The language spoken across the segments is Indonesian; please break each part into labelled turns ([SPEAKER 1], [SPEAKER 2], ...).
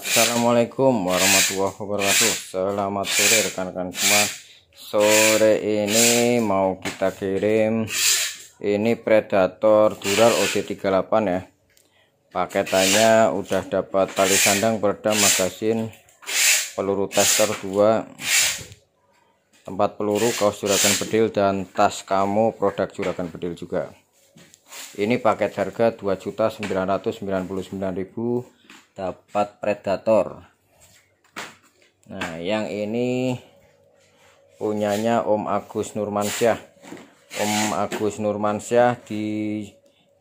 [SPEAKER 1] Assalamualaikum warahmatullahi wabarakatuh Selamat sore rekan-rekan semua Sore ini mau kita kirim Ini Predator Dural OD38 ya Paketannya udah dapat tali sandang peredam magasin Peluru tester 2 Tempat peluru kaos juragan bedil dan tas kamu produk juragan bedil juga ini paket harga 2.999.000 dapat predator nah yang ini punyanya Om Agus Nurmansyah Om Agus Nurmansyah di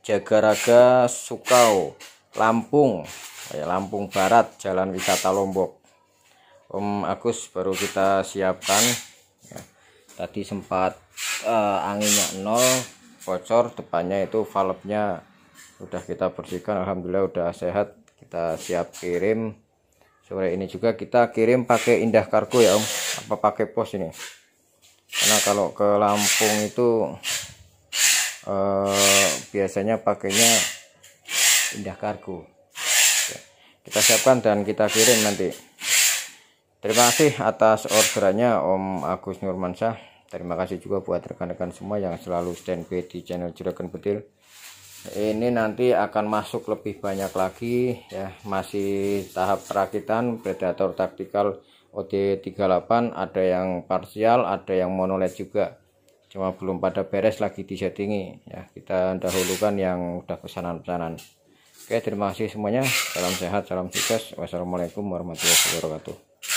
[SPEAKER 1] Jagaraga Sukau Lampung Lampung Barat Jalan Wisata Lombok Om Agus baru kita siapkan ya, tadi sempat uh, anginnya nol bocor depannya itu valve-nya udah kita bersihkan Alhamdulillah udah sehat kita siap kirim sore ini juga kita kirim pakai Indah Kargo ya Om apa pakai pos ini karena kalau ke Lampung itu eh, biasanya pakainya Indah Kargo kita siapkan dan kita kirim nanti terima kasih atas orderannya Om Agus Nurmansyah terima kasih juga buat rekan-rekan semua yang selalu standby di channel Juragan Petir ini nanti akan masuk lebih banyak lagi ya masih tahap perakitan predator taktikal OD38 ada yang parsial ada yang monolet juga cuma belum pada beres lagi di settingi. ya kita dahulukan yang udah pesanan-pesanan oke terima kasih semuanya salam sehat salam sukses wassalamualaikum warahmatullahi wabarakatuh